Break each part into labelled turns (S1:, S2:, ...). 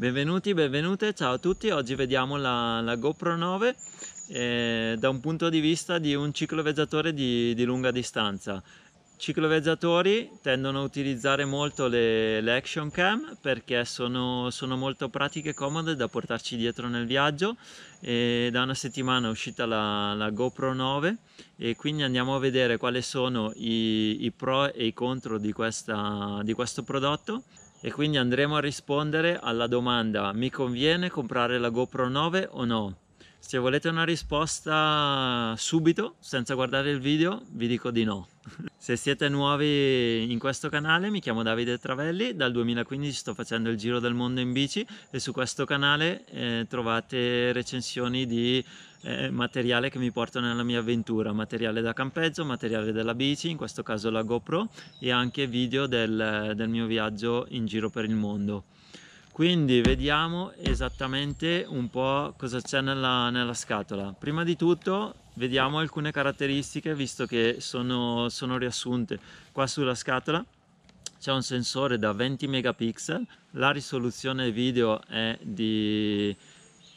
S1: Benvenuti, benvenute, ciao a tutti, oggi vediamo la, la GoPro 9 eh, da un punto di vista di un cicloveggiatore di, di lunga distanza. Cicloveggiatori tendono a utilizzare molto le, le action cam perché sono, sono, molto pratiche e comode da portarci dietro nel viaggio e da una settimana è uscita la, la GoPro 9 e quindi andiamo a vedere quali sono i, i pro e i contro di, questa, di questo prodotto e quindi andremo a rispondere alla domanda mi conviene comprare la GoPro 9 o no? Se volete una risposta subito, senza guardare il video, vi dico di no. Se siete nuovi in questo canale, mi chiamo Davide Travelli, dal 2015 sto facendo il giro del mondo in bici e su questo canale eh, trovate recensioni di eh, materiale che mi porto nella mia avventura, materiale da campeggio, materiale della bici, in questo caso la GoPro, e anche video del, del mio viaggio in giro per il mondo quindi vediamo esattamente un po' cosa c'è nella, nella, scatola prima di tutto vediamo alcune caratteristiche visto che sono, sono riassunte qua sulla scatola c'è un sensore da 20 megapixel la risoluzione video è di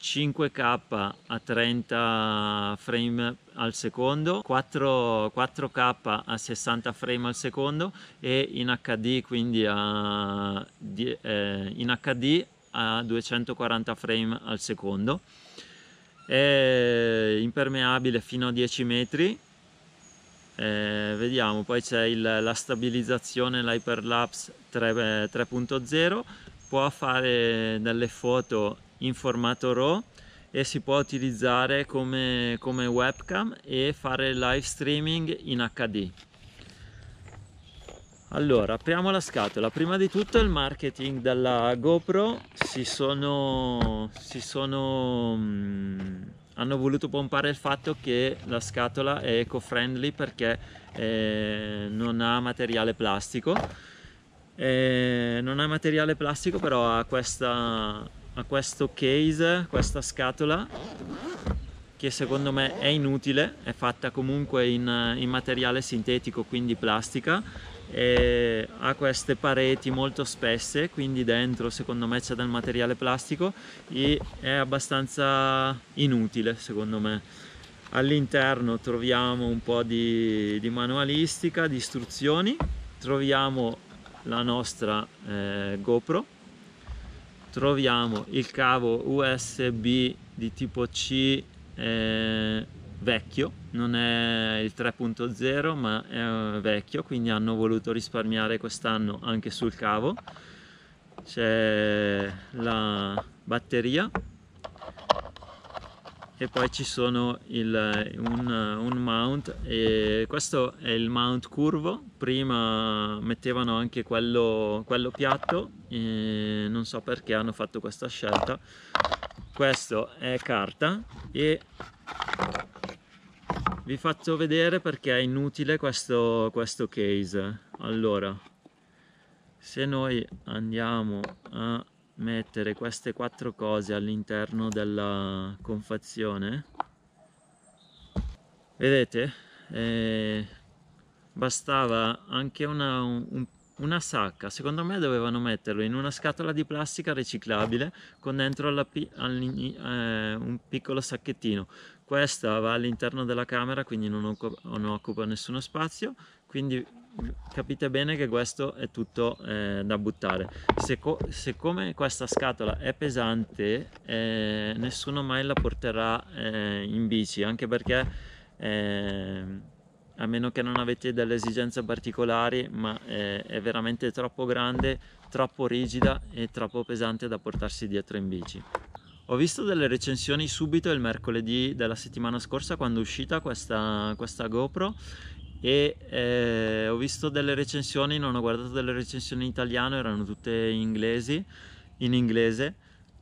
S1: 5K a 30 frame al secondo, 4, k a 60 frame al secondo e in HD quindi a, eh, in HD a 240 frame al secondo. È impermeabile fino a 10 metri. Eh, vediamo, poi c'è la stabilizzazione, l'hyperlapse 3.0, eh, può fare delle foto in formato RAW e si può utilizzare come, come webcam e fare live streaming in HD. Allora, apriamo la scatola. Prima di tutto il marketing della GoPro si sono, si sono mh, mm, hanno voluto pompare il fatto che la scatola è eco-friendly perché eh, non ha materiale plastico. Eh, non ha materiale plastico, però ha questa a questo case, questa scatola che secondo me è inutile, è fatta comunque in, in materiale sintetico, quindi plastica, ha queste pareti molto spesse, quindi dentro secondo me c'è del materiale plastico e è abbastanza inutile secondo me. All'interno troviamo un po' di, di, manualistica, di istruzioni, troviamo la nostra eh, GoPro troviamo il cavo USB di tipo C eh, vecchio, non è il 3.0 ma è eh, vecchio, quindi hanno voluto risparmiare quest'anno anche sul cavo. C'è la batteria e poi ci sono il, un, un, mount e questo è il mount curvo prima mettevano anche quello, quello piatto e non so perché hanno fatto questa scelta questo è carta e vi faccio vedere perché è inutile questo, questo case allora se noi andiamo a mettere queste quattro cose all'interno della confezione vedete eh, bastava anche una, un, una sacca secondo me dovevano metterlo in una scatola di plastica riciclabile con dentro alla, all eh, un piccolo sacchettino questa va all'interno della camera quindi non, occupa, non occupa nessuno spazio quindi capite bene che questo è tutto eh, da buttare Seco siccome questa scatola è pesante eh, nessuno mai la porterà eh, in bici anche perché eh, a meno che non avete delle esigenze particolari ma eh, è veramente troppo grande troppo rigida e troppo pesante da portarsi dietro in bici ho visto delle recensioni subito il mercoledì della settimana scorsa quando è uscita questa, questa GoPro e eh, ho visto delle recensioni, non ho guardato delle recensioni in italiano, erano tutte in inglese, in inglese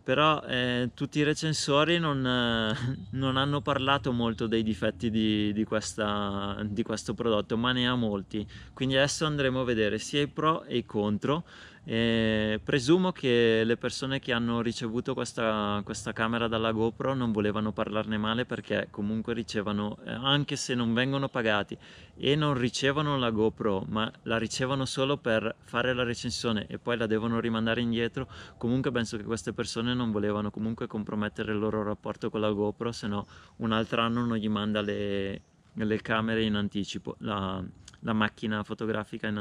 S1: però eh, tutti i recensori non, eh, non, hanno parlato molto dei difetti di, di, questa, di questo prodotto, ma ne ha molti. Quindi adesso andremo a vedere sia i pro e i contro e presumo che le persone che hanno ricevuto questa, questa, camera dalla GoPro non volevano parlarne male perché comunque ricevono, anche se non vengono pagati e non ricevono la GoPro, ma la ricevono solo per fare la recensione e poi la devono rimandare indietro, comunque penso che queste persone non volevano comunque compromettere il loro rapporto con la GoPro, se no un altro anno non gli manda le, le camere in anticipo, la, la macchina fotografica,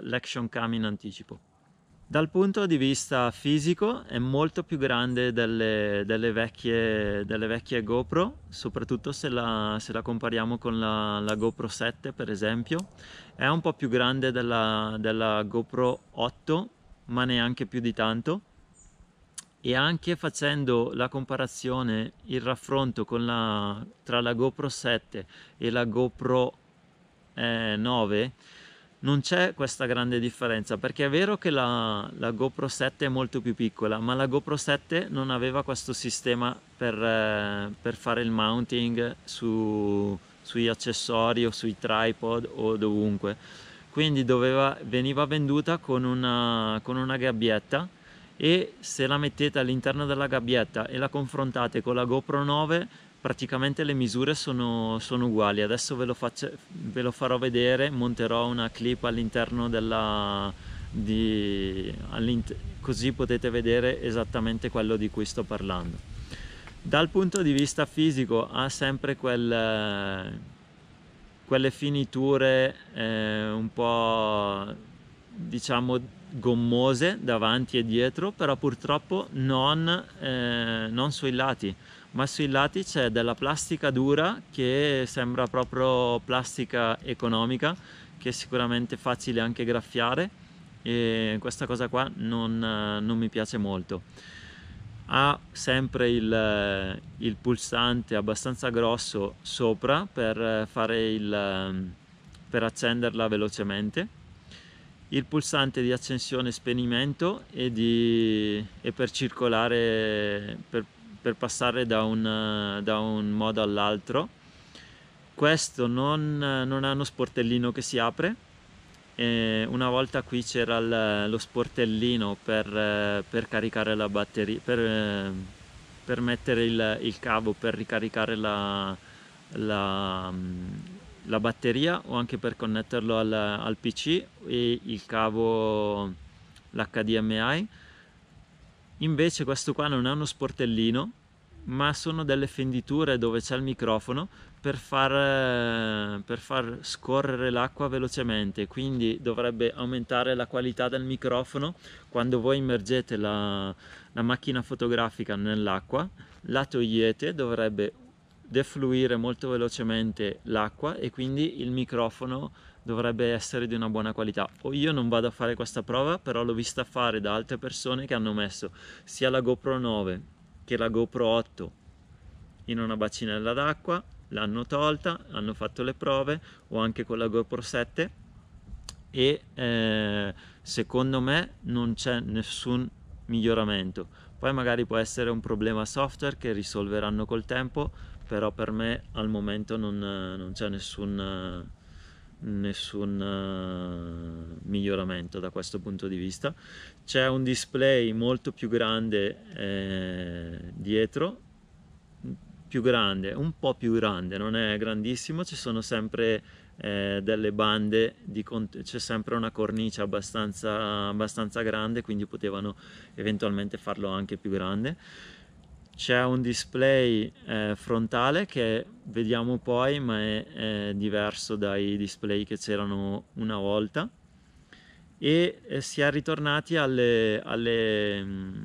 S1: l'action cam in anticipo. Dal punto di vista fisico è molto più grande delle, delle, vecchie, delle vecchie, GoPro, soprattutto se la, se la compariamo con la, la, GoPro 7 per esempio. È un po' più grande della, della GoPro 8, ma neanche più di tanto. E anche facendo la comparazione, il raffronto la, tra la GoPro 7 e la GoPro eh, 9, non c'è questa grande differenza perché è vero che la, la, GoPro 7 è molto più piccola ma la GoPro 7 non aveva questo sistema per, eh, per fare il mounting su, sugli accessori o sui tripod o dovunque quindi doveva, veniva venduta con una, con una gabbietta e se la mettete all'interno della gabbietta e la confrontate con la GoPro 9 praticamente le misure sono, sono uguali, adesso ve lo, faccio, ve lo, farò vedere, monterò una clip all'interno della... Di, all così potete vedere esattamente quello di cui sto parlando. Dal punto di vista fisico ha sempre quel, quelle finiture eh, un po' diciamo gommose davanti e dietro, però purtroppo non, eh, non sui lati ma sui lati c'è della plastica dura che sembra proprio plastica economica che è sicuramente facile anche graffiare e questa cosa qua non, eh, non mi piace molto ha sempre il, eh, il, pulsante abbastanza grosso sopra per, eh, fare il, ehm, per accenderla velocemente il pulsante di accensione e spegnimento e, di, e per circolare per, per passare da un, da un modo all'altro. Questo non, non, ha uno sportellino che si apre, e una volta qui c'era lo sportellino per, per, caricare la batteria, per, per mettere il, il, cavo per ricaricare la, la, la, batteria o anche per connetterlo al, al PC e il cavo l'HDMI Invece questo qua non è uno sportellino, ma sono delle fenditure dove c'è il microfono per far, eh, per far scorrere l'acqua velocemente, quindi dovrebbe aumentare la qualità del microfono quando voi immergete la, la macchina fotografica nell'acqua, la togliete, dovrebbe defluire molto velocemente l'acqua e quindi il microfono dovrebbe essere di una buona qualità. O io non vado a fare questa prova, però l'ho vista fare da altre persone che hanno messo sia la GoPro 9 che la GoPro 8 in una bacinella d'acqua, l'hanno tolta, hanno fatto le prove, o anche con la GoPro 7 e eh, secondo me non c'è nessun miglioramento. Poi magari può essere un problema software che risolveranno col tempo, però per me al momento non, non c'è nessun nessun eh, miglioramento da questo punto di vista c'è un display molto più grande eh, dietro più grande un po più grande non è grandissimo ci sono sempre eh, delle bande c'è sempre una cornice abbastanza, abbastanza grande quindi potevano eventualmente farlo anche più grande c'è un display eh, frontale che vediamo poi ma è, è diverso dai display che c'erano una volta e eh, si è ritornati alle, alle mh, mm,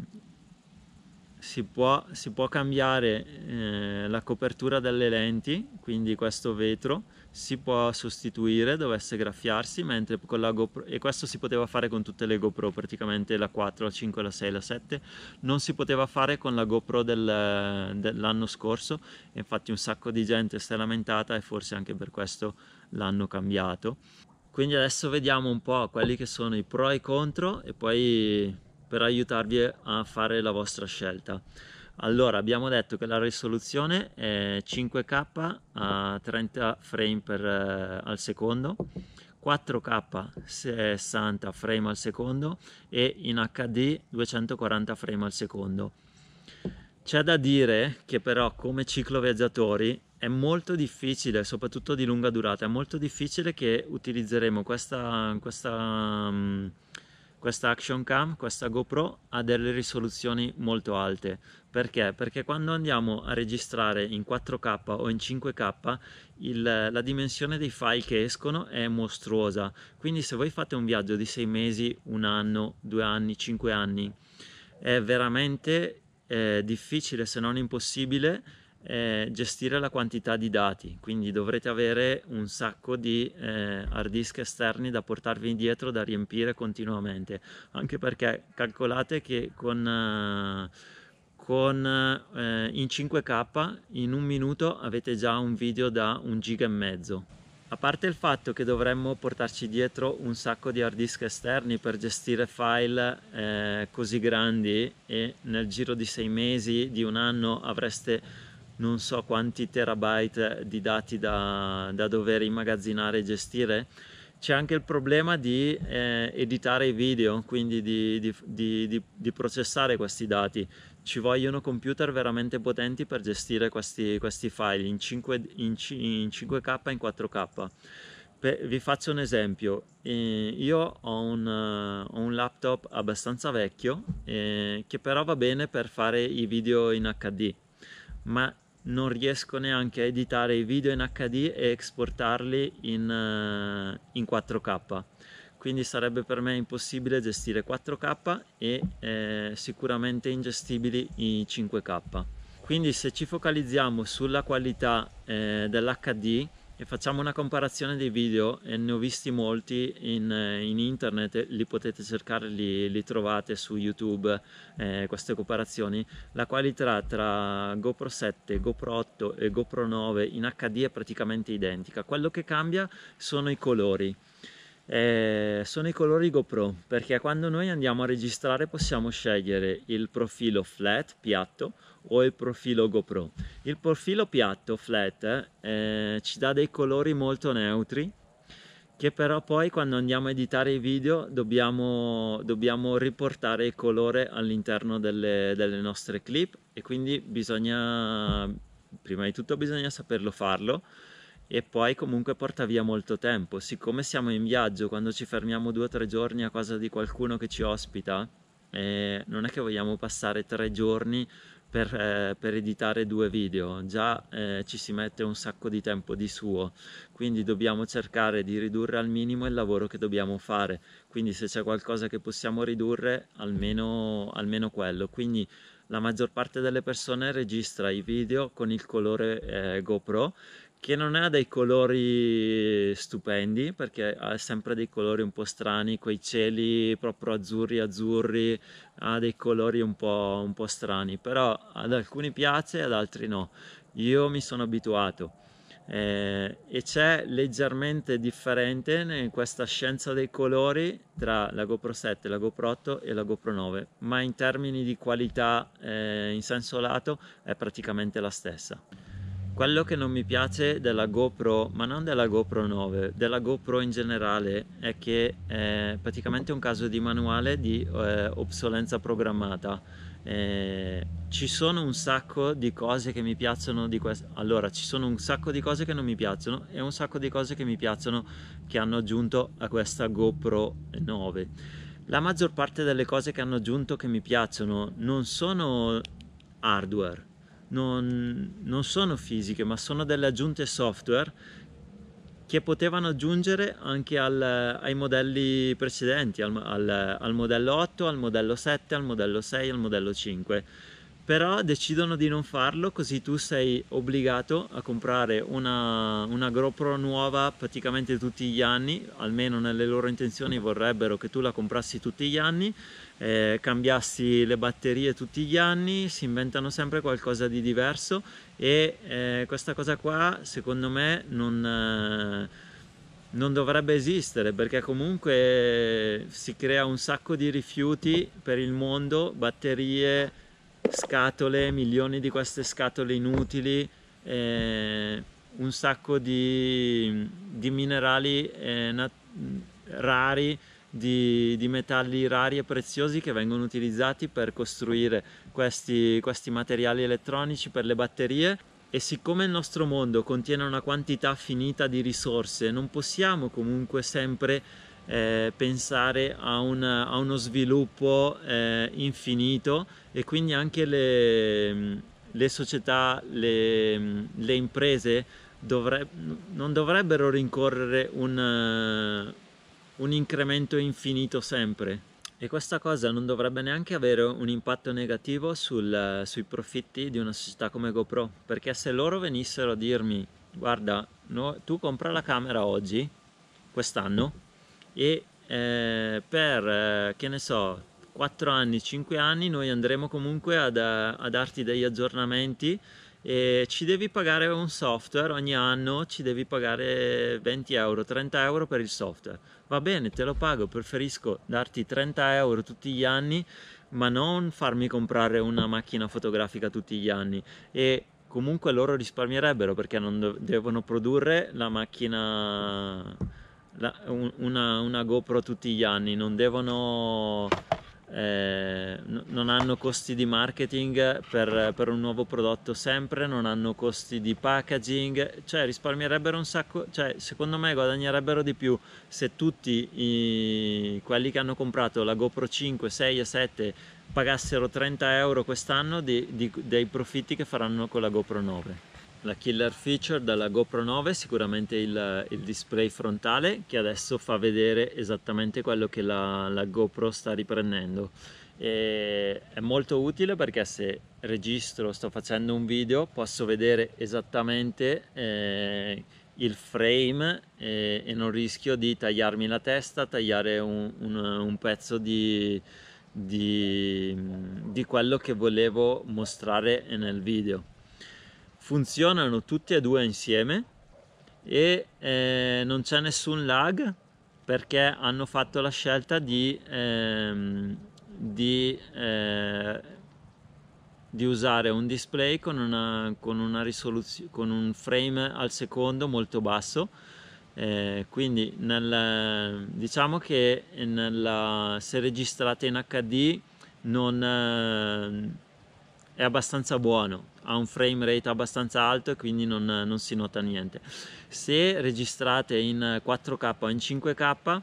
S1: si, può, si può, cambiare eh, la copertura delle lenti quindi questo vetro si può sostituire dovesse graffiarsi mentre con la GoPro e questo si poteva fare con tutte le GoPro praticamente la 4, la 5, la 6, la 7 non si poteva fare con la GoPro del, dell'anno scorso infatti un sacco di gente si è lamentata e forse anche per questo l'hanno cambiato quindi adesso vediamo un po' quelli che sono i pro e i contro e poi per aiutarvi a fare la vostra scelta allora, abbiamo detto che la risoluzione è 5K a 30 frame per, eh, al secondo, 4K 60 frame al secondo e in HD 240 frame al secondo. C'è da dire che però come cicloviaggiatori è molto difficile, soprattutto di lunga durata, è molto difficile che utilizzeremo questa, questa um, questa action cam, questa GoPro ha delle risoluzioni molto alte. Perché? Perché quando andiamo a registrare in 4K o in 5K il, la dimensione dei file che escono è mostruosa. Quindi se voi fate un viaggio di 6 mesi, un anno, 2 anni, 5 anni, è veramente eh, difficile se non impossibile eh, gestire la quantità di dati, quindi dovrete avere un sacco di eh, hard disk esterni da portarvi indietro, da riempire continuamente, anche perché calcolate che con... Eh, con, eh, in 5K in un minuto avete già un video da un giga e mezzo. A parte il fatto che dovremmo portarci dietro un sacco di hard disk esterni per gestire file eh, così grandi e nel giro di sei mesi, di un anno avreste non so quanti terabyte di dati da, da dover immagazzinare e gestire. C'è anche il problema di eh, editare i video, quindi di, di, di, di, processare questi dati. Ci vogliono computer veramente potenti per gestire questi, questi file in, 5, in, in 5K e in 4K vi faccio un esempio. Eh, io ho un, eh, ho un laptop abbastanza vecchio eh, che però va bene per fare i video in HD, ma non riesco neanche a editare i video in HD e esportarli in, eh, in 4K quindi sarebbe per me impossibile gestire 4K e eh, sicuramente ingestibili i 5K quindi se ci focalizziamo sulla qualità eh, dell'HD e facciamo una comparazione dei video e ne ho visti molti in, eh, in internet li potete cercare li, li trovate su youtube eh, queste comparazioni la qualità tra GoPro 7 GoPro 8 e GoPro 9 in HD è praticamente identica quello che cambia sono i colori eh, sono i colori GoPro perché quando noi andiamo a registrare possiamo scegliere il profilo flat piatto o il profilo GoPro. Il profilo piatto, flat, eh, ci dà dei colori molto neutri che però poi quando andiamo a editare i video dobbiamo, dobbiamo riportare il colore all'interno delle, delle nostre clip e quindi bisogna, prima di tutto bisogna saperlo farlo e poi comunque porta via molto tempo. Siccome siamo in viaggio, quando ci fermiamo due o tre giorni a casa di qualcuno che ci ospita, eh, non è che vogliamo passare tre giorni per, eh, per editare due video, già eh, ci si mette un sacco di tempo di suo, quindi dobbiamo cercare di ridurre al minimo il lavoro che dobbiamo fare, quindi se c'è qualcosa che possiamo ridurre, almeno, almeno quello. Quindi la maggior parte delle persone registra i video con il colore eh, GoPro che non ha dei colori stupendi perché ha sempre dei colori un po' strani, quei cieli proprio azzurri azzurri, ha dei colori un po', un po strani, però ad alcuni piace ad altri no. Io mi sono abituato eh, e c'è leggermente differente in questa scienza dei colori tra la GoPro 7, la GoPro 8 e la GoPro 9, ma in termini di qualità eh, in senso lato è praticamente la stessa. Quello che non mi piace della GoPro, ma non della GoPro 9, della GoPro in generale, è che è praticamente un caso di manuale di eh, obsolenza programmata. Eh, ci sono un sacco di cose che mi piacciono di questo. Allora, ci sono un sacco di cose che non mi piacciono e un sacco di cose che mi piacciono che hanno aggiunto a questa GoPro 9. La maggior parte delle cose che hanno aggiunto che mi piacciono non sono hardware, non, non sono fisiche ma sono delle aggiunte software che potevano aggiungere anche al, ai modelli precedenti, al, al, al, modello 8, al modello 7, al modello 6, al modello 5. Però decidono di non farlo, così tu sei obbligato a comprare una, una GoPro nuova praticamente tutti gli anni, almeno nelle loro intenzioni vorrebbero che tu la comprassi tutti gli anni, eh, cambiassi le batterie tutti gli anni, si inventano sempre qualcosa di diverso e eh, questa cosa qua secondo me non, eh, non dovrebbe esistere perché comunque si crea un sacco di rifiuti per il mondo, batterie, scatole, milioni di queste scatole inutili, eh, un sacco di, di minerali eh, rari di, di, metalli rari e preziosi che vengono utilizzati per costruire questi, questi materiali elettronici per le batterie e siccome il nostro mondo contiene una quantità finita di risorse non possiamo comunque sempre eh, pensare a, una, a, uno sviluppo eh, infinito e quindi anche le, le società, le, le imprese dovre non dovrebbero rincorrere un, un incremento infinito sempre. E questa cosa non dovrebbe neanche avere un impatto negativo sul, sui profitti di una società come GoPro, perché se loro venissero a dirmi guarda, no, tu compra la camera oggi, quest'anno, e eh, per, eh, che ne so, 4 anni, 5 anni noi andremo comunque ad, a darti degli aggiornamenti e ci devi pagare un software ogni anno, ci devi pagare 20 euro, 30 euro per il software va bene, te lo pago, preferisco darti 30 euro tutti gli anni, ma non farmi comprare una macchina fotografica tutti gli anni. E comunque loro risparmierebbero perché non devono produrre la macchina, la, una, una GoPro tutti gli anni, non devono eh, non hanno costi di marketing per, per, un nuovo prodotto sempre, non hanno costi di packaging, cioè risparmierebbero un sacco, cioè secondo me guadagnerebbero di più se tutti i, quelli che hanno comprato la GoPro 5, 6 e 7 pagassero 30 euro quest'anno dei profitti che faranno con la GoPro 9. La killer feature della GoPro 9 è sicuramente il, il, display frontale che adesso fa vedere esattamente quello che la, la GoPro sta riprendendo. E è molto utile perché se registro, sto facendo un video, posso vedere esattamente eh, il frame e, e, non rischio di tagliarmi la testa, tagliare un, un, un pezzo di, di, di quello che volevo mostrare nel video funzionano tutti e due insieme e eh, non c'è nessun lag perché hanno fatto la scelta di, ehm, di, eh, di usare un display con, una, con, una con, un frame al secondo molto basso eh, quindi nel, diciamo che nella, se registrate in HD non, eh, è abbastanza buono, ha un frame rate abbastanza alto e quindi non, non si nota niente. Se registrate in 4K o in 5K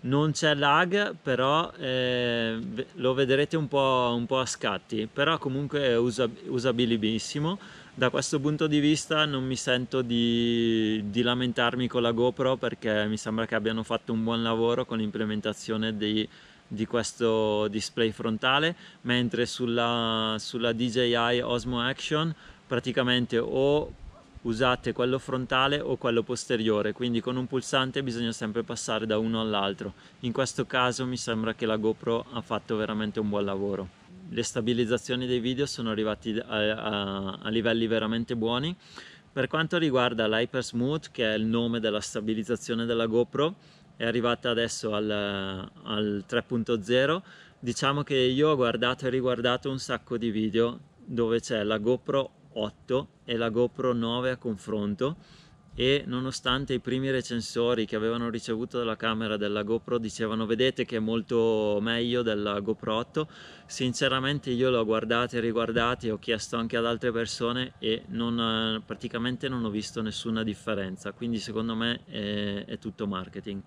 S1: non c'è lag, però eh, lo vedrete un po', un po', a scatti, però comunque è usab- usabilissimo. Da questo punto di vista non mi sento di, di, lamentarmi con la GoPro perché mi sembra che abbiano fatto un buon lavoro con l'implementazione dei di questo display frontale, mentre sulla, sulla DJI Osmo Action praticamente o usate quello frontale o quello posteriore, quindi con un pulsante bisogna sempre passare da uno all'altro. In questo caso mi sembra che la GoPro ha fatto veramente un buon lavoro. Le stabilizzazioni dei video sono arrivati a, a, a livelli veramente buoni. Per quanto riguarda l'Hyper Smooth, che è il nome della stabilizzazione della GoPro, è arrivata adesso al, al 3.0 diciamo che io ho guardato e riguardato un sacco di video dove c'è la GoPro 8 e la GoPro 9 a confronto e nonostante i primi recensori che avevano ricevuto dalla camera della GoPro dicevano vedete che è molto meglio della GoPro 8 sinceramente io l'ho guardata e riguardata e ho chiesto anche ad altre persone e non, praticamente non ho visto nessuna differenza quindi secondo me è, è tutto marketing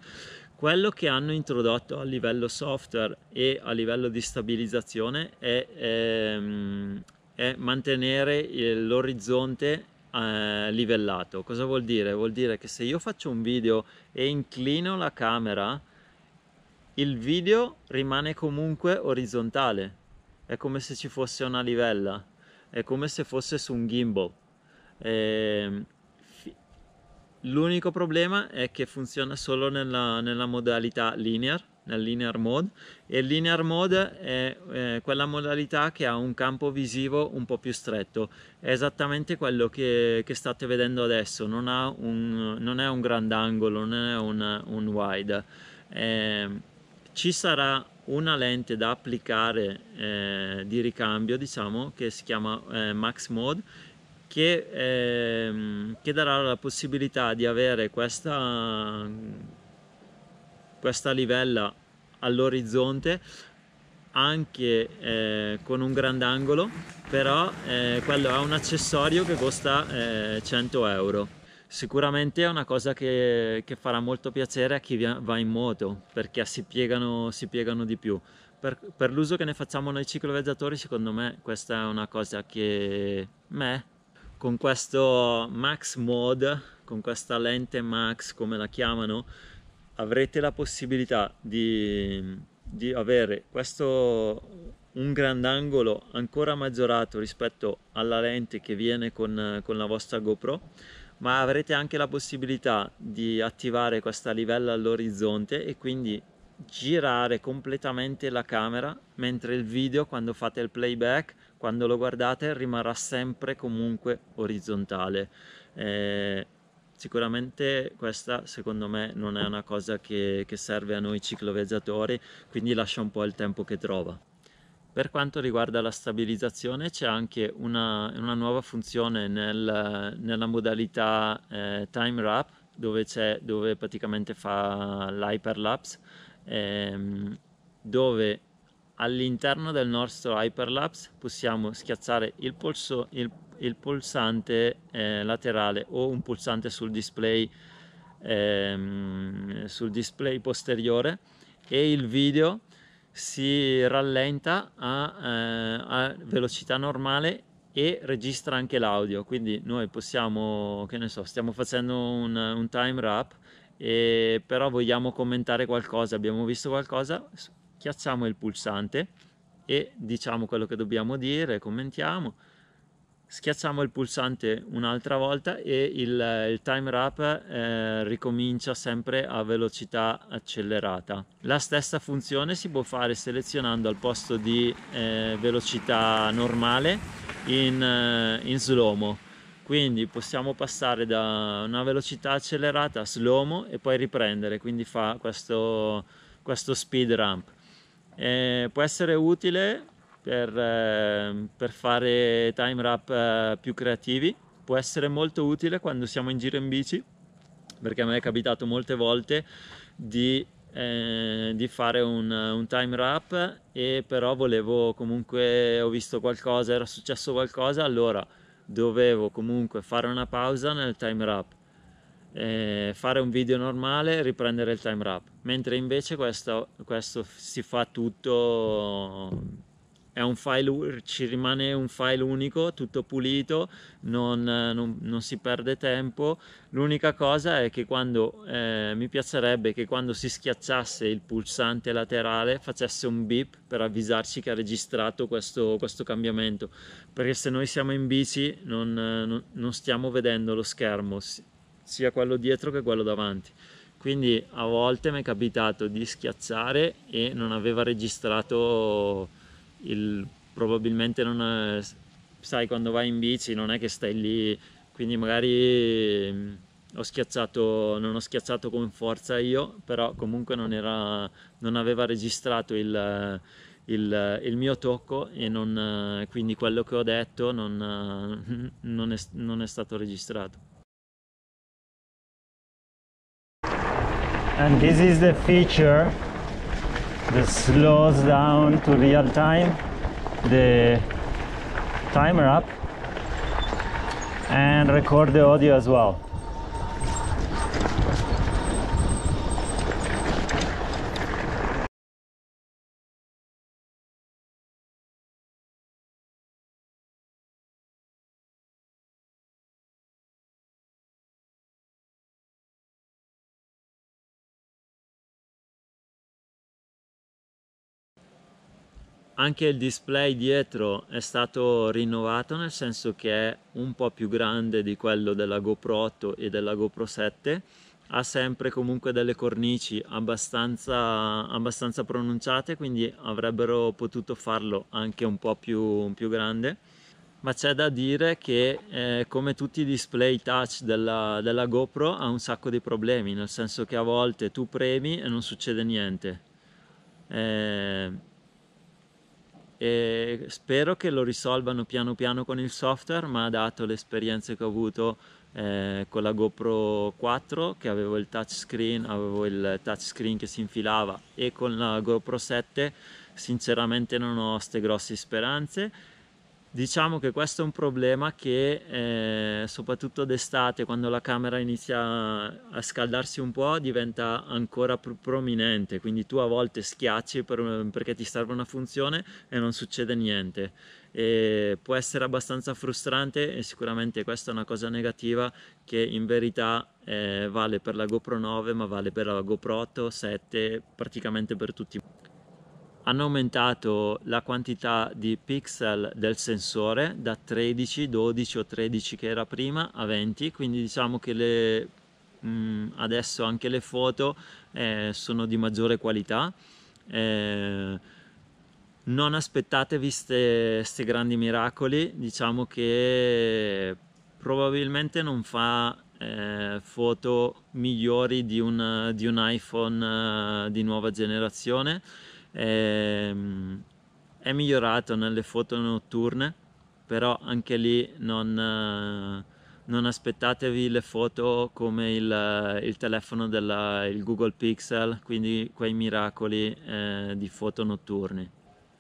S1: quello che hanno introdotto a livello software e a livello di stabilizzazione è, è, ehm, è mantenere eh, l'orizzonte eh, livellato. Cosa vuol dire? Vuol dire che se io faccio un video e inclino la camera, il video rimane comunque orizzontale. È come se ci fosse una livella, è come se fosse su un gimbal. E... Ehm, l'unico problema è che funziona solo nella, nella modalità linear nel linear mode e il linear mode è eh, quella modalità che ha un campo visivo un po' più stretto è esattamente quello che, che state vedendo adesso non, un, non, è un grandangolo non è un, un wide eh, ci sarà una lente da applicare eh, di ricambio diciamo che si chiama eh, max mode che, ehm, che darà la possibilità di avere questa questa livella all'orizzonte anche eh, con un grandangolo però eh, quello è un accessorio che costa eh, 100 euro sicuramente è una cosa che, che, farà molto piacere a chi va in moto perché si piegano, si piegano di più per, per l'uso che ne facciamo noi cicloveggiatori secondo me questa è una cosa che meh, con questo max mod con questa lente max come la chiamano avrete la possibilità di, di avere questo un grandangolo ancora maggiorato rispetto alla lente che viene con, con, la vostra GoPro ma avrete anche la possibilità di attivare questa livella all'orizzonte e quindi girare completamente la camera mentre il video quando fate il playback quando lo guardate rimarrà sempre comunque orizzontale eh, Sicuramente questa secondo me non è una cosa che, che serve a noi cicloveggiatori, quindi lascia un po' il tempo che trova. Per quanto riguarda la stabilizzazione c'è anche una, una, nuova funzione nel, nella modalità eh, time wrap dove, dove, praticamente fa l'hyperlapse ehm, dove all'interno del nostro hyperlapse possiamo schiacciare il, polso, il il pulsante eh, laterale o un pulsante sul display, ehm, sul display posteriore e il video si rallenta a, eh, a velocità normale e registra anche l'audio quindi noi possiamo che ne so stiamo facendo un, un time wrap e però vogliamo commentare qualcosa abbiamo visto qualcosa schiacciamo il pulsante e diciamo quello che dobbiamo dire commentiamo schiacciamo il pulsante un'altra volta e il, il time wrap eh, ricomincia sempre a velocità accelerata la stessa funzione si può fare selezionando al posto di eh, velocità normale in, eh, in slow mo quindi possiamo passare da una velocità accelerata a slow-mo e poi riprendere, quindi fa questo, questo speed ramp. E eh, può essere utile per, eh, per fare time wrap eh, più creativi. Può essere molto utile quando siamo in giro in bici, perché a me è capitato molte volte di eh, di fare un, un, time wrap e però volevo comunque ho visto qualcosa era successo qualcosa allora dovevo comunque fare una pausa nel time wrap eh, fare un video normale e riprendere il time wrap mentre invece questo, questo si fa tutto è un file, ci rimane un file unico, tutto pulito, non, eh, non, non si perde tempo. L'unica cosa è che quando eh, mi piacerebbe che quando si schiacciasse il pulsante laterale facesse un beep per avvisarci che ha registrato questo, questo cambiamento, perché se noi siamo in bici non, eh, non stiamo vedendo lo schermo, sia quello dietro che quello davanti quindi a volte mi è capitato di schiacciare e non aveva registrato il, probabilmente non eh, sai quando vai in bici non è che stai lì quindi magari mm, ho schiacciato, non ho schiacciato con forza io, però comunque non, era, non aveva registrato il, il, il, mio tocco e non, eh, quindi quello che ho detto non, eh, non, è, non è stato registrato.
S2: And this is
S1: the feature this slows down to real time the timer up and record the audio as well. Anche il display dietro è stato rinnovato nel senso che è un po' più grande di quello della GoPro 8 e della GoPro 7 ha sempre comunque delle cornici abbastanza, abbastanza pronunciate quindi avrebbero potuto farlo anche un po' più, più grande ma c'è da dire che eh, come tutti i display touch della, della GoPro ha un sacco di problemi nel senso che a volte tu premi e non succede niente eh, e spero che lo risolvano piano piano con il software ma dato le esperienze che ho avuto eh, con la GoPro 4 che avevo il touchscreen, avevo il touchscreen che si infilava e con la GoPro 7 sinceramente non ho ste grosse speranze Diciamo che questo è un problema che eh, soprattutto d'estate quando la camera inizia a scaldarsi un po' diventa ancora più prominente, quindi tu a volte schiacci per, perché ti serve una funzione e non succede niente. E può essere abbastanza frustrante e sicuramente questa è una cosa negativa che in verità eh, vale per la GoPro 9 ma vale per la GoPro 8, 7, praticamente per tutti hanno aumentato la quantità di pixel del sensore da 13, 12 o 13 che era prima a 20 quindi diciamo che le, mh, mm, adesso anche le foto eh, sono di maggiore qualità eh, non aspettatevi questi grandi miracoli diciamo che probabilmente non fa eh, foto migliori di un, di un iPhone eh, di nuova generazione è, ehm, è migliorato nelle foto notturne però anche lì non, eh, non aspettatevi le foto come il, il telefono del Google Pixel quindi quei miracoli eh, di foto notturni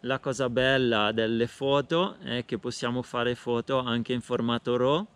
S1: la cosa bella delle foto è che possiamo fare foto anche in formato RAW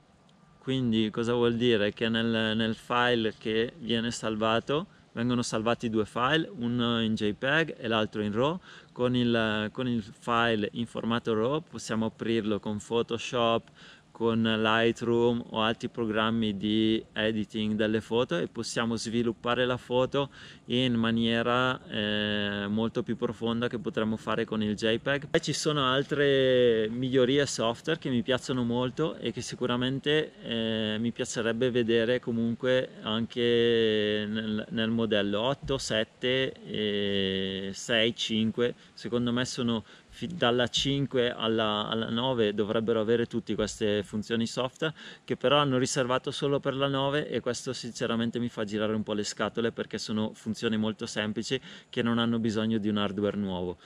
S1: quindi cosa vuol dire? Che nel, nel file che viene salvato vengono salvati due file, uno in JPEG e l'altro in RAW. Con il, con il file in formato RAW possiamo aprirlo con Photoshop, con Lightroom o altri programmi di editing delle foto e possiamo sviluppare la foto in maniera eh, molto più profonda che potremmo fare con il JPEG. Poi ci sono altre migliorie software che mi piacciono molto e che sicuramente eh, mi piacerebbe vedere comunque anche nel, nel modello 8, 7 e 6, 5. Secondo me sono dalla 5 alla, alla 9 dovrebbero avere tutte queste funzioni soft che però hanno riservato solo per la 9 e questo sinceramente mi fa girare un po' le scatole perché sono funzioni molto semplici che non hanno bisogno di un hardware nuovo.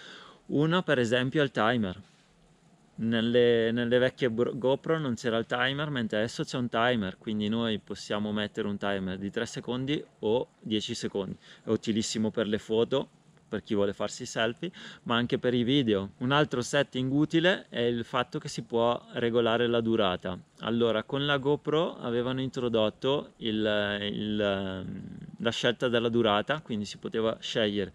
S1: Una per esempio è il timer. Nelle, nelle, vecchie GoPro non c'era il timer, mentre adesso c'è un timer, quindi noi possiamo mettere un timer di 3 secondi o 10 secondi. È utilissimo per le foto per chi vuole farsi selfie, ma anche per i video. Un altro setting utile è il fatto che si può regolare la durata. Allora, con la GoPro avevano introdotto il, il, ehm, la scelta della durata, quindi si poteva scegliere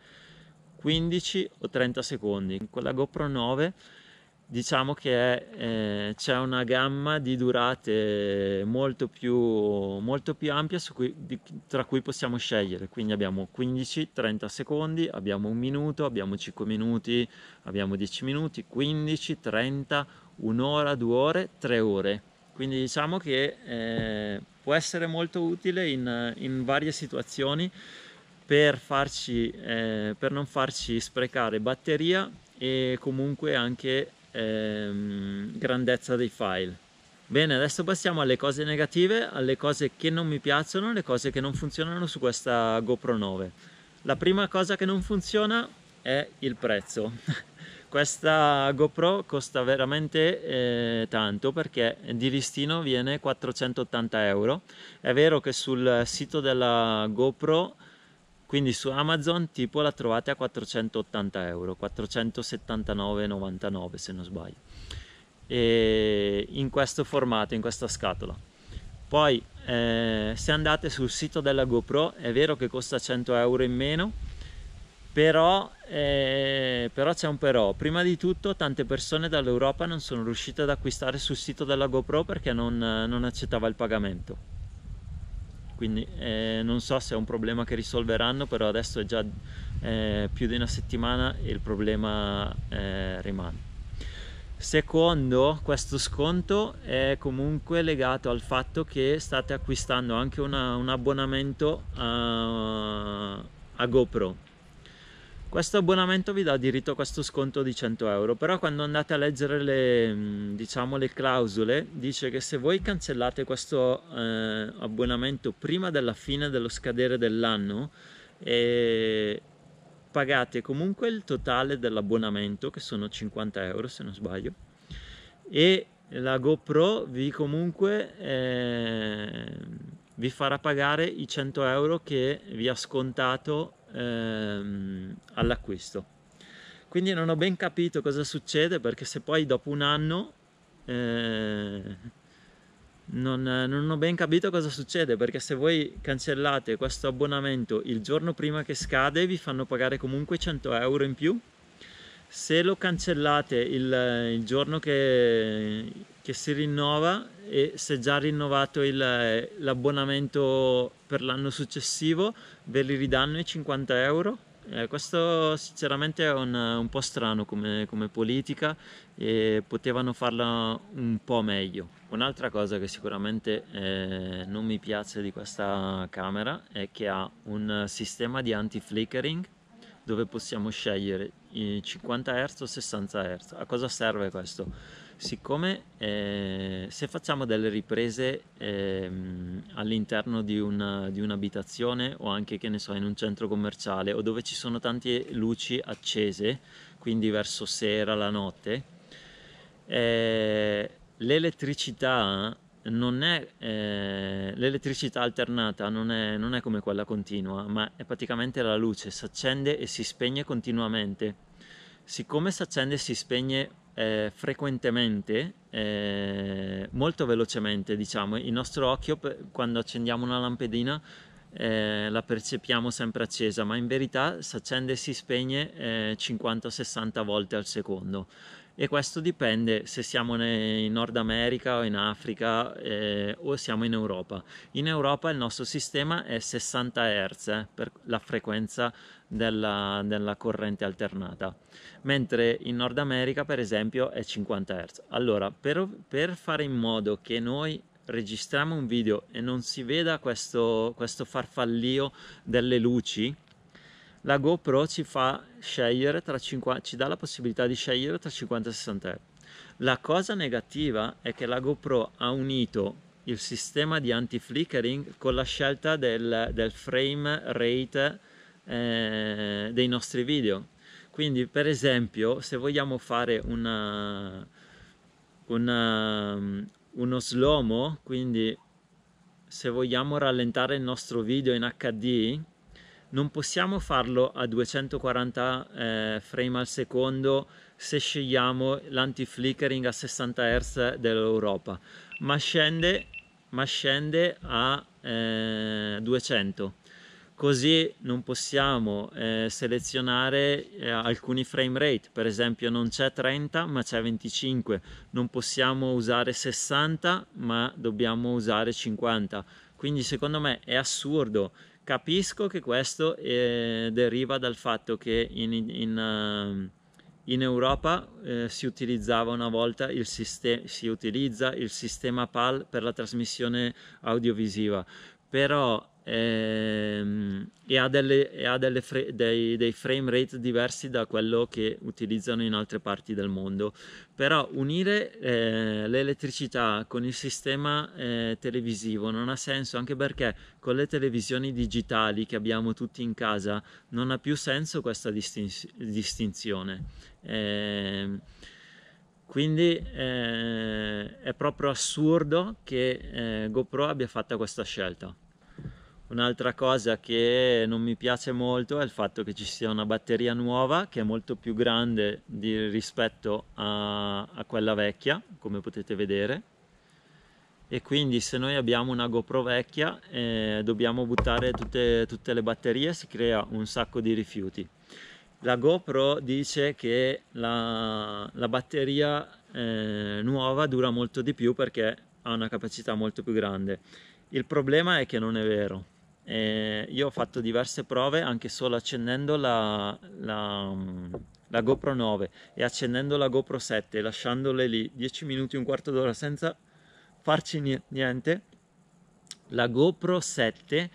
S1: 15 o 30 secondi. Con la GoPro 9 diciamo che eh, c'è una gamma di durate molto più, molto più ampia cui, di, tra cui possiamo scegliere, quindi abbiamo 15-30 secondi, abbiamo un minuto, abbiamo 5 minuti, abbiamo 10 minuti, 15, 30, un'ora, due ore, tre ore. Quindi diciamo che eh, può essere molto utile in, in varie situazioni per, farci, eh, per non farci sprecare batteria e comunque anche ehm, grandezza dei file. Bene, adesso passiamo alle cose negative, alle cose che non mi piacciono, le cose che non funzionano su questa GoPro 9. La prima cosa che non funziona è il prezzo. questa GoPro costa veramente eh, tanto perché di listino viene 480 euro. È vero che sul sito della GoPro quindi su Amazon tipo la trovate a 480 euro 479,99 se non sbaglio e in questo formato in questa scatola poi eh, se andate sul sito della GoPro è vero che costa 100 euro in meno però, eh, però c'è un però prima di tutto tante persone dall'Europa non sono riuscite ad acquistare sul sito della GoPro perché non, non accettava il pagamento quindi eh, non so se è un problema che risolveranno però adesso è già eh, più di una settimana e il problema eh, rimane secondo questo sconto è comunque legato al fatto che state acquistando anche una, un abbonamento a, a GoPro questo abbonamento vi dà diritto a questo sconto di 100 euro, però quando andate a leggere le, mm, diciamo, le clausole dice che se voi cancellate questo eh, abbonamento prima della fine dello scadere dell'anno e pagate comunque il totale dell'abbonamento che sono 50 euro se non sbaglio e la GoPro vi comunque eh, vi farà pagare i 100 euro che vi ha scontato ehm, all'acquisto. Quindi non ho ben capito cosa succede perché se poi dopo un anno eh, non, non ho ben capito cosa succede perché se voi cancellate questo abbonamento il giorno prima che scade vi fanno pagare comunque 100 euro in più se lo cancellate il, il, giorno che che si rinnova e se già rinnovato eh, l'abbonamento per l'anno successivo ve li ridanno i 50 euro. Eh, questo sinceramente è un, un po' strano come, come, politica e potevano farla un po' meglio. Un'altra cosa che sicuramente eh, non mi piace di questa camera è che ha un sistema di anti-flickering dove possiamo scegliere i 50 Hz o 60 Hz. A cosa serve questo? siccome eh, se facciamo delle riprese eh, all'interno di, un'abitazione o anche che ne so in un centro commerciale o dove ci sono tante luci accese quindi verso sera la notte eh, l'elettricità non è eh, l'elettricità alternata non è, non è, come quella continua ma è praticamente la luce si accende e si spegne continuamente siccome si accende e si spegne eh, frequentemente, eh, molto velocemente diciamo, il nostro occhio quando accendiamo una lampadina eh, la percepiamo sempre accesa, ma in verità si accende e si spegne 50-60 eh, volte al secondo e questo dipende se siamo in Nord America o in Africa eh, o siamo in Europa. In Europa il nostro sistema è 60 Hz eh, per la frequenza della, della, corrente alternata, mentre in Nord America per esempio è 50 Hz. Allora, per, per fare in modo che noi registriamo un video e non si veda questo, questo farfallio delle luci, la GoPro ci fa scegliere tra 50, ci dà la possibilità di scegliere tra 50 e 60 euro. La cosa negativa è che la GoPro ha unito il sistema di anti-flickering con la scelta del, del frame rate eh, dei nostri video. Quindi per esempio se vogliamo fare una, una, uno slow-mo, quindi se vogliamo rallentare il nostro video in HD, non possiamo farlo a 240 eh, frame al secondo se scegliamo l'anti-flickering a 60 Hz dell'Europa, ma scende, ma scende a eh, 200 così non possiamo eh, selezionare eh, alcuni frame rate per esempio non c'è 30 ma c'è 25 non possiamo usare 60 ma dobbiamo usare 50 quindi secondo me è assurdo Capisco che questo eh, deriva dal fatto che in, in, in eh, Europa eh, si utilizzava una volta il, sistem il sistema PAL per la trasmissione audiovisiva, però Ehm, e, ha, delle, e ha delle dei, dei, frame rate diversi da quello che utilizzano in altre parti del mondo però unire eh, l'elettricità con il sistema eh, televisivo non ha senso anche perché con le televisioni digitali che abbiamo tutti in casa non ha più senso questa distin distinzione ehm, eh, quindi è proprio assurdo che eh, GoPro abbia fatto questa scelta Un'altra cosa che non mi piace molto è il fatto che ci sia una batteria nuova che è molto più grande di, rispetto a, a quella vecchia, come potete vedere. E quindi se noi abbiamo una GoPro vecchia eh, dobbiamo buttare tutte, tutte le batterie, si crea un sacco di rifiuti. La GoPro dice che la, la batteria eh, nuova dura molto di più perché ha una capacità molto più grande. Il problema è che non è vero eh, io ho fatto diverse prove anche solo accendendo la, la, la, GoPro 9 e accendendo la GoPro 7 lasciandole lì 10 minuti, un quarto d'ora senza farci niente la GoPro 7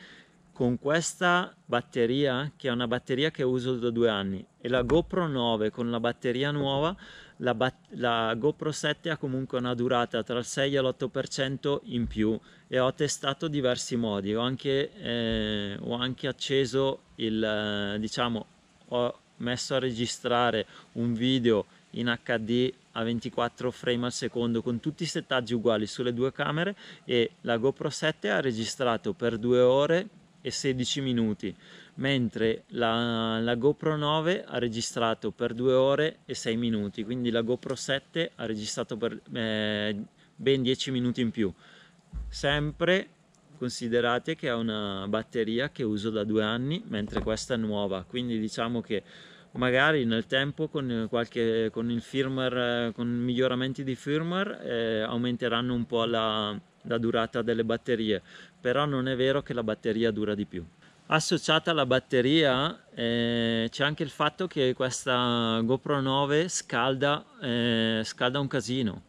S1: con questa batteria che è una batteria che uso da due anni e la GoPro 9 con la batteria nuova la, la GoPro 7 ha comunque una durata tra il 6 e l'8% in più e ho testato diversi modi, ho anche, eh, ho anche acceso il, eh, diciamo, ho messo a registrare un video in HD a 24 frame al secondo con tutti i settaggi uguali sulle due camere e la GoPro 7 ha registrato per 2 ore e 16 minuti mentre la, la, GoPro 9 ha registrato per 2 ore e 6 minuti quindi la GoPro 7 ha registrato per eh, ben 10 minuti in più sempre considerate che è una batteria che uso da due anni mentre questa è nuova quindi diciamo che magari nel tempo con, qualche, con il firmware con miglioramenti di firmware eh, aumenteranno un po' la, la durata delle batterie però non è vero che la batteria dura di più associata alla batteria eh, c'è anche il fatto che questa GoPro 9 scalda, eh, scalda un casino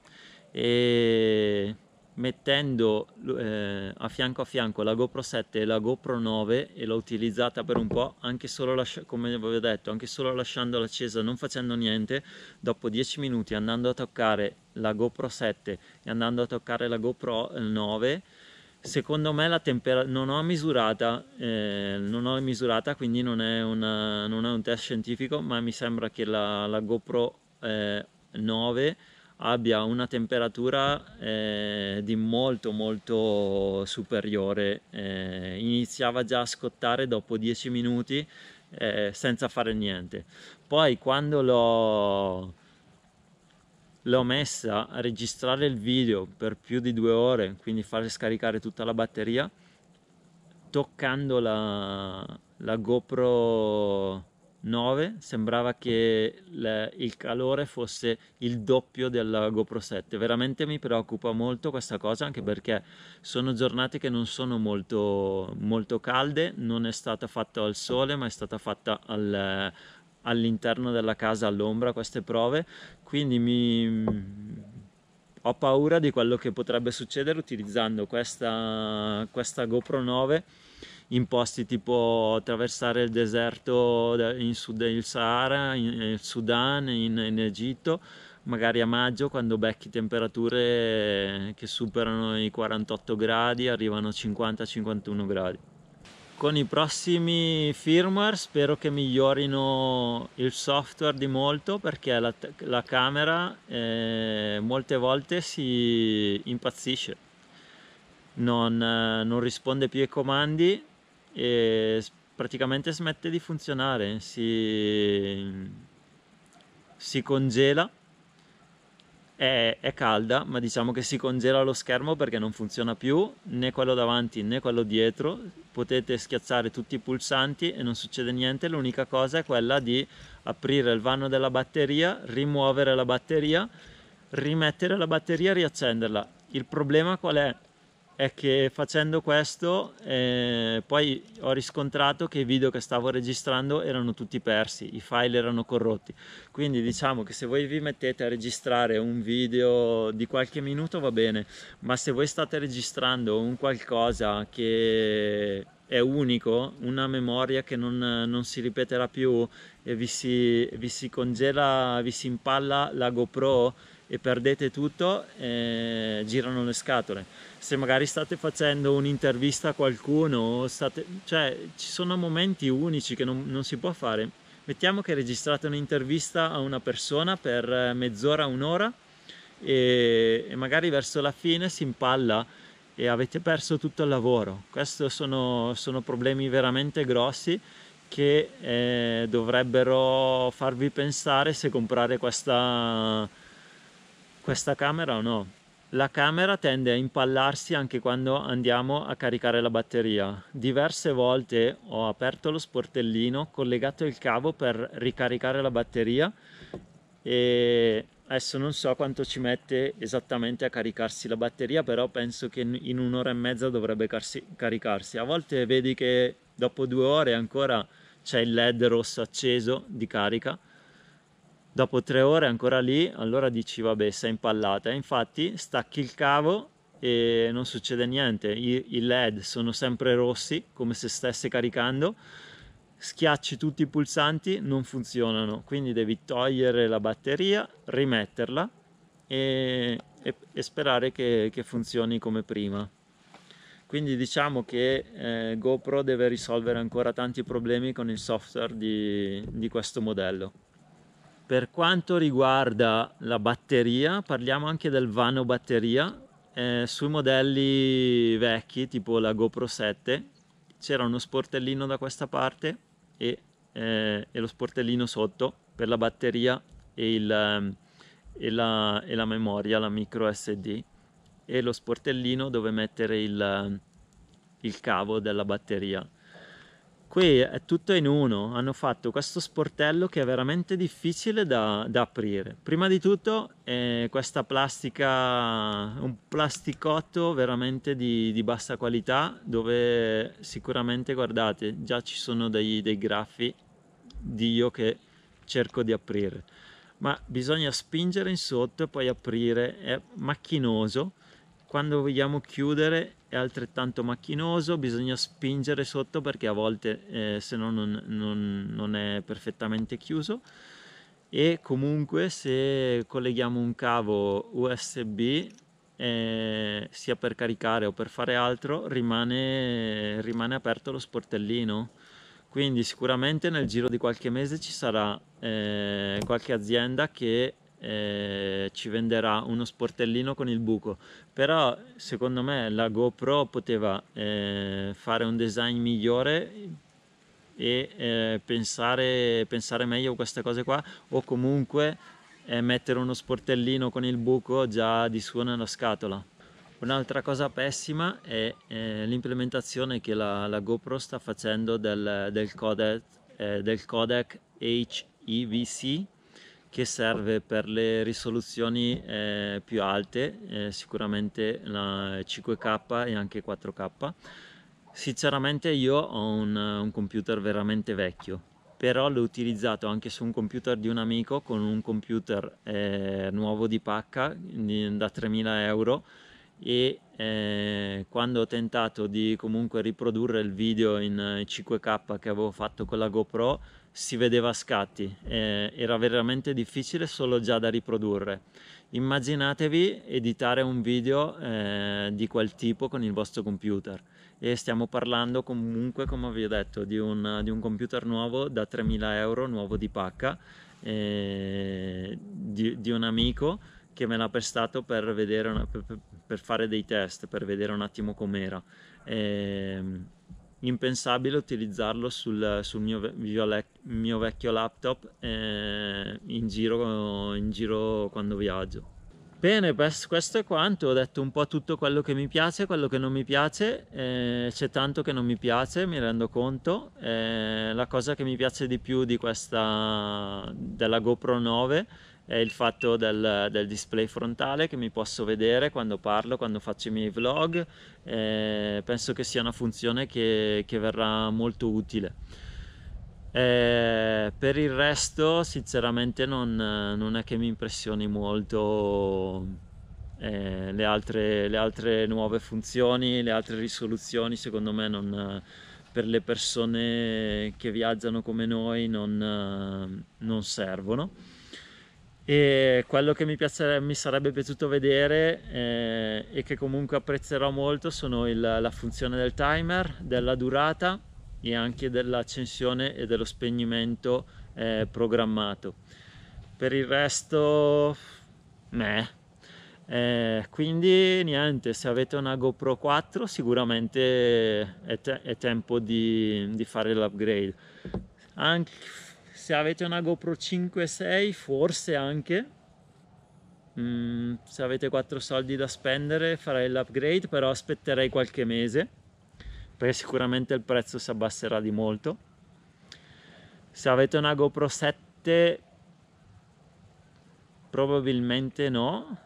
S1: e mettendo eh, a fianco a fianco la GoPro 7 e la GoPro 9 e l'ho utilizzata per un po' anche solo come vi ho detto anche solo lasciandola accesa non facendo niente dopo 10 minuti andando a toccare la GoPro 7 e andando a toccare la GoPro 9 eh, secondo me la temperatura non ho misurata eh, non ho misurata quindi non è, una, non è, un test scientifico ma mi sembra che la, la GoPro eh, 9 abbia una temperatura eh, di molto molto superiore eh, iniziava già a scottare dopo 10 minuti eh, senza fare niente poi quando l'ho l'ho messa a registrare il video per più di due ore quindi far scaricare tutta la batteria toccando la, la GoPro 9 sembrava che il calore fosse il doppio della GoPro 7 veramente mi preoccupa molto questa cosa anche perché sono giornate che non sono molto, molto calde non è stata fatta al sole ma è stata fatta al, all'interno della casa all'ombra queste prove quindi mi, ho paura di quello che potrebbe succedere utilizzando questa, questa GoPro 9 in posti tipo attraversare il deserto in sud del Sahara, in, eh, Sudan, in, in Egitto, magari a maggio quando becchi temperature che superano i 48 gradi, arrivano a 50-51 gradi. Con i prossimi firmware spero che migliorino il software di molto perché la, la camera eh, molte volte si impazzisce, non, eh, non risponde più ai comandi e praticamente smette di funzionare, si, si congela, è, è, calda ma diciamo che si congela lo schermo perché non funziona più né quello davanti né quello dietro, potete schiacciare tutti i pulsanti e non succede niente, l'unica cosa è quella di aprire il vano della batteria, rimuovere la batteria, rimettere la batteria e riaccenderla. Il problema qual è? è che facendo questo eh, poi ho riscontrato che i video che stavo registrando erano tutti persi, i file erano corrotti. Quindi diciamo che se voi vi mettete a registrare un video di qualche minuto va bene, ma se voi state registrando un qualcosa che è unico, una memoria che non, non si ripeterà più e vi si, vi si congela, vi si impalla la GoPro e perdete tutto, eh, girano le scatole. Se magari state facendo un'intervista a qualcuno, state, cioè ci sono momenti unici che non, non si può fare. Mettiamo che registrate un'intervista a una persona per eh, mezz'ora, un'ora e, e magari verso la fine si impalla e avete perso tutto il lavoro. Questi sono, sono problemi veramente grossi che eh, dovrebbero farvi pensare se comprare questa questa camera o no. La camera tende a impallarsi anche quando andiamo a caricare la batteria. Diverse volte ho aperto lo sportellino, collegato il cavo per ricaricare la batteria e adesso non so quanto ci mette esattamente a caricarsi la batteria, però penso che in un'ora e mezza dovrebbe caricarsi. A volte vedi che dopo due ore ancora c'è il led rosso acceso di carica Dopo tre ore ancora lì, allora dici vabbè sei impallata, infatti stacchi il cavo e non succede niente, I, i led sono sempre rossi come se stesse caricando, schiacci tutti i pulsanti, non funzionano, quindi devi togliere la batteria, rimetterla e, e, e sperare che, che, funzioni come prima. Quindi diciamo che eh, GoPro deve risolvere ancora tanti problemi con il software di, di questo modello. Per quanto riguarda la batteria, parliamo anche del vano batteria. Eh, sui modelli vecchi, tipo la GoPro 7, c'era uno sportellino da questa parte e, eh, e lo sportellino sotto per la batteria e, il, ehm, e, la, e la memoria, la micro SD e lo sportellino dove mettere il, il cavo della batteria. Qui è tutto in uno, hanno fatto questo sportello che è veramente difficile da, da aprire. Prima di tutto è questa plastica, un plasticotto veramente di, di, bassa qualità dove sicuramente, guardate, già ci sono dei, dei graffi di io che cerco di aprire. Ma bisogna spingere in sotto e poi aprire, è macchinoso quando vogliamo chiudere è altrettanto macchinoso, bisogna spingere sotto perché a volte eh, se no non, non, non, è perfettamente chiuso e comunque se colleghiamo un cavo USB eh, sia per caricare o per fare altro rimane, rimane, aperto lo sportellino quindi sicuramente nel giro di qualche mese ci sarà eh, qualche azienda che eh, ci venderà uno sportellino con il buco però secondo me la GoPro poteva eh, fare un design migliore e eh, pensare, pensare meglio a queste cose qua o comunque eh, mettere uno sportellino con il buco già di suo nella scatola Un'altra cosa pessima è eh, l'implementazione che la, la, GoPro sta facendo del, del, codec, eh, del codec HEVC che serve per le risoluzioni eh, più alte, eh, sicuramente la 5K e anche 4K. Sinceramente io ho un, un computer veramente vecchio, però l'ho utilizzato anche su un computer di un amico con un computer eh, nuovo di pacca da 3000 euro e eh, quando ho tentato di comunque riprodurre il video in 5K eh, che avevo fatto con la GoPro si vedeva a scatti, eh, era veramente difficile solo già da riprodurre. Immaginatevi editare un video eh, di quel tipo con il vostro computer e stiamo parlando comunque, come vi ho detto, di un, di un computer nuovo da 3.000 euro, nuovo di pacca, eh, di, di un amico che me l'ha prestato per, vedere una, per, per fare dei test, per vedere un attimo com'era. E, ehm, impensabile utilizzarlo sul, sul mio, mio, mio, vecchio laptop eh, in, giro, in, giro, quando viaggio. Bene, questo è quanto, ho detto un po' tutto quello che mi piace, quello che non mi piace, eh, c'è tanto che non mi piace, mi rendo conto, eh, la cosa che mi piace di più di questa, della GoPro 9 è il fatto del, del, display frontale che mi posso vedere quando parlo, quando faccio i miei vlog, eh, penso che sia una funzione che, che verrà molto utile. Eh, per il resto sinceramente non, non, è che mi impressioni molto eh, le, altre, le, altre, nuove funzioni, le altre risoluzioni secondo me non, per le persone che viaggiano come noi non, non servono e quello che mi, piacerebbe, mi sarebbe piaciuto vedere eh, e che comunque apprezzerò molto sono il, la funzione del timer, della durata e anche dell'accensione e dello spegnimento eh, programmato. Per il resto, meh. Eh, quindi niente, se avete una GoPro 4 sicuramente è, te è tempo di, di fare l'upgrade. Anche se avete una GoPro 5 6 forse anche mm, se avete 4 soldi da spendere farei l'upgrade però aspetterei qualche mese perché sicuramente il prezzo si abbasserà di molto se avete una GoPro 7 probabilmente no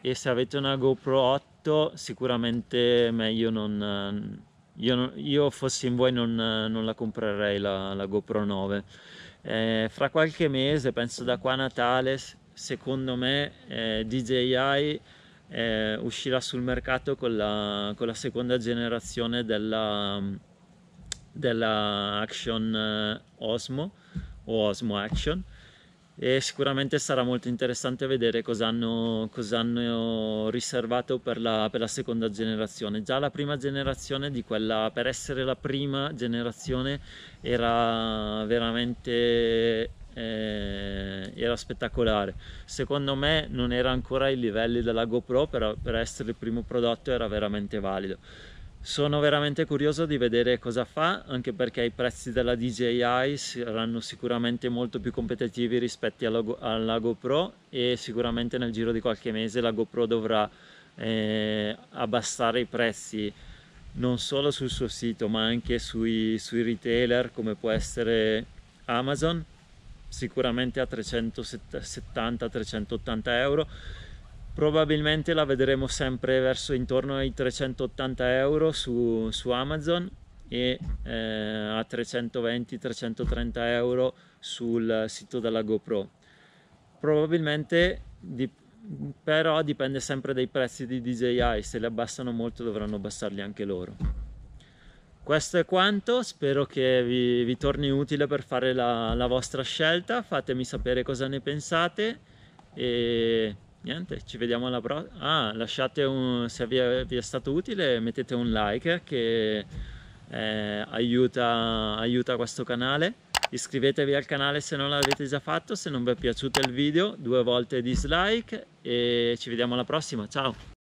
S1: e se avete una GoPro 8 sicuramente meglio non io, io fossi in voi non, non la comprerei la, la GoPro 9 eh, fra qualche mese, penso da qua a Natale, secondo me eh, DJI eh, uscirà sul mercato con la, con la seconda generazione della, della Action eh, Osmo o Osmo Action e sicuramente sarà molto interessante vedere cosa hanno, cosa hanno riservato per la, per la, seconda generazione. Già la prima generazione di quella, per essere la prima generazione, era veramente eh, era spettacolare. Secondo me non era ancora ai livelli della GoPro, però per essere il primo prodotto era veramente valido. Sono veramente curioso di vedere cosa fa, anche perché i prezzi della DJI saranno sicuramente molto più competitivi rispetto alla, Go alla GoPro e sicuramente nel giro di qualche mese la GoPro dovrà eh, abbassare i prezzi non solo sul suo sito ma anche sui, sui retailer come può essere Amazon, sicuramente a 370-380 euro probabilmente la vedremo sempre verso intorno ai 380 euro su, su Amazon e eh, a 320-330 euro sul sito della GoPro probabilmente di, però dipende sempre dai prezzi di DJI se li abbassano molto dovranno abbassarli anche loro questo è quanto, spero che vi, vi torni utile per fare la, la vostra scelta, fatemi sapere cosa ne pensate e niente ci vediamo alla prossima ah, lasciate un se vi è, vi è, stato utile mettete un like che eh, aiuta, aiuta questo canale iscrivetevi al canale se non l'avete già fatto se non vi è piaciuto il video due volte dislike e ci vediamo alla prossima ciao